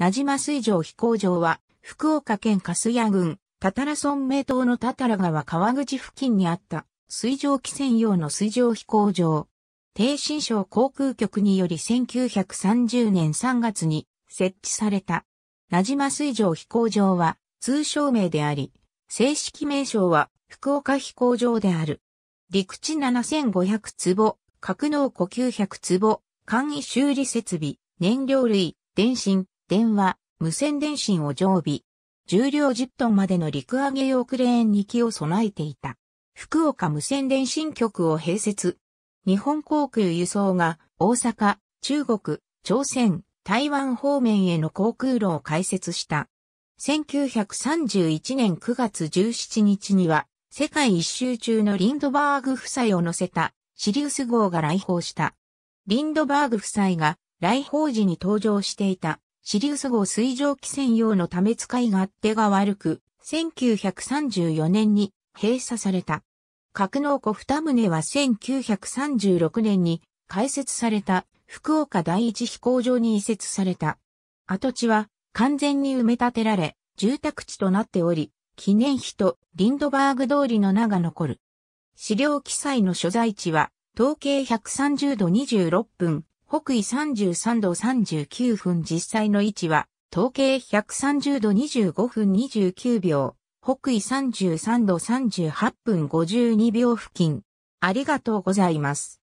名島水上飛行場は、福岡県すや郡、たたら村名島のたたら川川口付近にあった、水上機専用の水上飛行場。低新省航空局により1930年3月に設置された。名島水上飛行場は通称名であり、正式名称は福岡飛行場である。陸地7500坪、格納庫900坪、簡易修理設備、燃料類、電信、電話、無線電信を常備。重量10トンまでの陸揚げ用クレーン2機を備えていた。福岡無線電信局を併設。日本航空輸送が大阪、中国、朝鮮、台湾方面への航空路を開設した。1931年9月17日には世界一周中のリンドバーグ夫妻を乗せたシリウス号が来訪した。リンドバーグ夫妻が来訪時に登場していたシリウス号水蒸気専用のため使い勝手が悪く、1934年に閉鎖された。格納庫二棟は1936年に開設された福岡第一飛行場に移設された。跡地は完全に埋め立てられ、住宅地となっており、記念碑とリンドバーグ通りの名が残る。資料記載の所在地は、統計130度26分、北緯33度39分実際の位置は、統計130度25分29秒、北緯33度38分52秒付近。ありがとうございます。